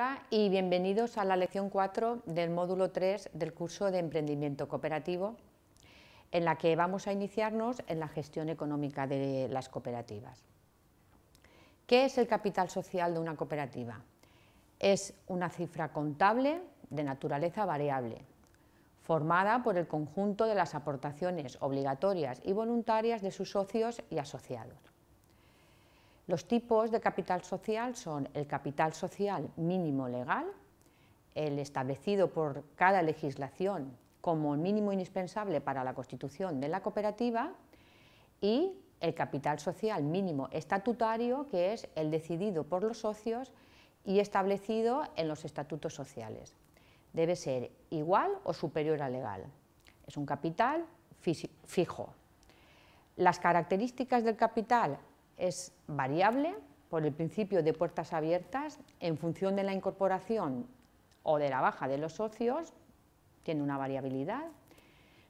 Hola y bienvenidos a la lección 4 del módulo 3 del curso de Emprendimiento Cooperativo, en la que vamos a iniciarnos en la gestión económica de las cooperativas. ¿Qué es el capital social de una cooperativa? Es una cifra contable de naturaleza variable, formada por el conjunto de las aportaciones obligatorias y voluntarias de sus socios y asociados. Los tipos de capital social son el capital social mínimo legal, el establecido por cada legislación como mínimo indispensable para la constitución de la cooperativa y el capital social mínimo estatutario, que es el decidido por los socios y establecido en los estatutos sociales. Debe ser igual o superior al legal. Es un capital fijo. Las características del capital es variable por el principio de puertas abiertas en función de la incorporación o de la baja de los socios, tiene una variabilidad,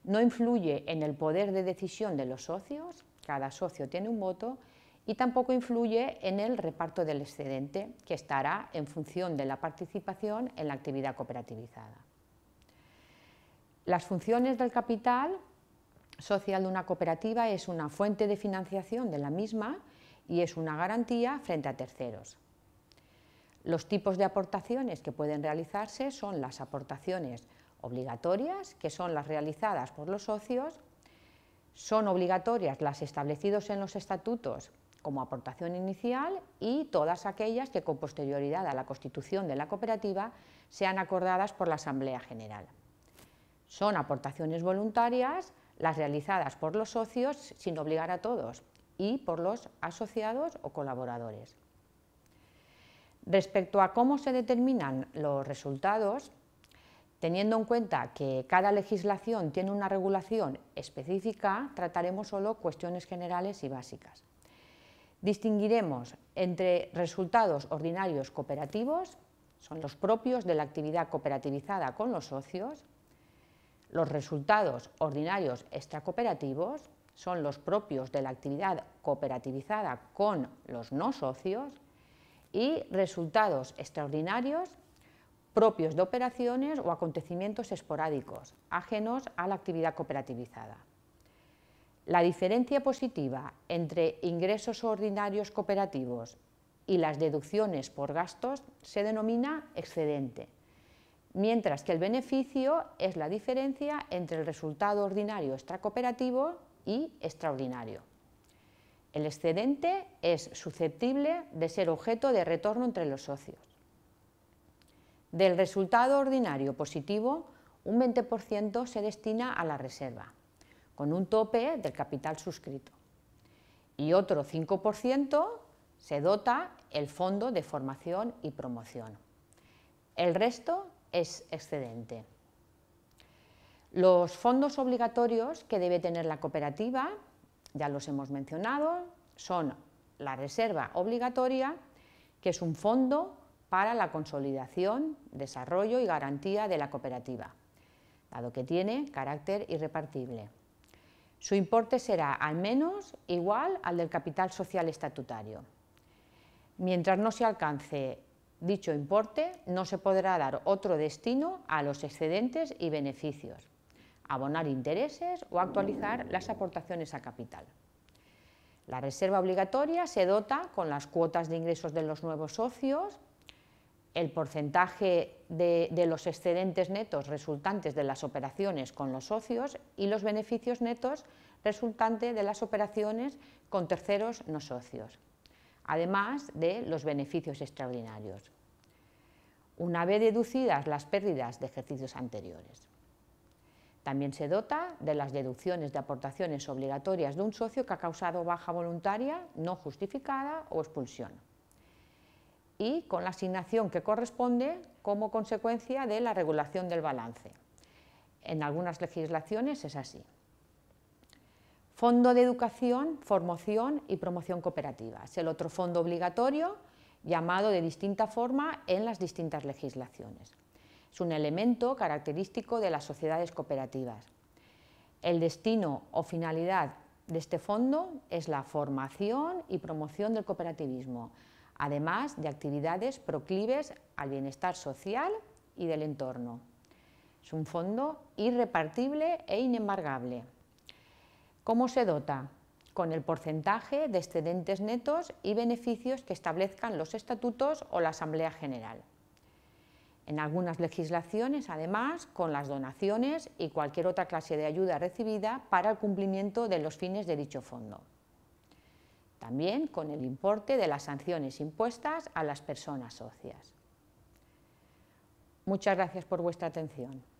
no influye en el poder de decisión de los socios, cada socio tiene un voto, y tampoco influye en el reparto del excedente, que estará en función de la participación en la actividad cooperativizada. Las funciones del capital social de una cooperativa es una fuente de financiación de la misma y es una garantía frente a terceros. Los tipos de aportaciones que pueden realizarse son las aportaciones obligatorias, que son las realizadas por los socios, son obligatorias las establecidas en los estatutos como aportación inicial y todas aquellas que con posterioridad a la constitución de la cooperativa sean acordadas por la Asamblea General. Son aportaciones voluntarias las realizadas por los socios sin obligar a todos y por los asociados o colaboradores. Respecto a cómo se determinan los resultados, teniendo en cuenta que cada legislación tiene una regulación específica, trataremos solo cuestiones generales y básicas. Distinguiremos entre resultados ordinarios cooperativos, son los propios de la actividad cooperativizada con los socios, los resultados ordinarios extracooperativos, son los propios de la actividad cooperativizada con los no socios y resultados extraordinarios propios de operaciones o acontecimientos esporádicos, ajenos a la actividad cooperativizada. La diferencia positiva entre ingresos ordinarios cooperativos y las deducciones por gastos se denomina excedente, mientras que el beneficio es la diferencia entre el resultado ordinario extracooperativo y extraordinario. El excedente es susceptible de ser objeto de retorno entre los socios. Del resultado ordinario positivo, un 20% se destina a la reserva, con un tope del capital suscrito. Y otro 5% se dota el fondo de formación y promoción. El resto es excedente. Los fondos obligatorios que debe tener la cooperativa, ya los hemos mencionado, son la reserva obligatoria, que es un fondo para la consolidación, desarrollo y garantía de la cooperativa, dado que tiene carácter irrepartible. Su importe será al menos igual al del capital social estatutario. Mientras no se alcance dicho importe, no se podrá dar otro destino a los excedentes y beneficios abonar intereses o actualizar las aportaciones a capital. La reserva obligatoria se dota con las cuotas de ingresos de los nuevos socios, el porcentaje de, los excedentes netos resultantes de las operaciones con los socios y los beneficios netos resultantes de las operaciones con terceros no socios, además de los beneficios extraordinarios, una vez deducidas las pérdidas de ejercicios anteriores. También se dota de las deducciones de aportaciones obligatorias de un socio que ha causado baja voluntaria, no justificada o expulsión. Y con la asignación que corresponde como consecuencia de la regulación del balance. En algunas legislaciones es así. Fondo de Educación, Formación y Promoción Cooperativa. Es el otro fondo obligatorio llamado de distinta forma en las distintas legislaciones es un elemento característico de las sociedades cooperativas. El destino o finalidad de este fondo es la formación y promoción del cooperativismo, además de actividades proclives al bienestar social y del entorno. Es un fondo irrepartible e inembargable. ¿Cómo se dota? Con el porcentaje de excedentes netos y beneficios que establezcan los estatutos o la Asamblea General. En algunas legislaciones, además, con las donaciones y cualquier otra clase de ayuda recibida para el cumplimiento de los fines de dicho fondo. También con el importe de las sanciones impuestas a las personas socias. Muchas gracias por vuestra atención.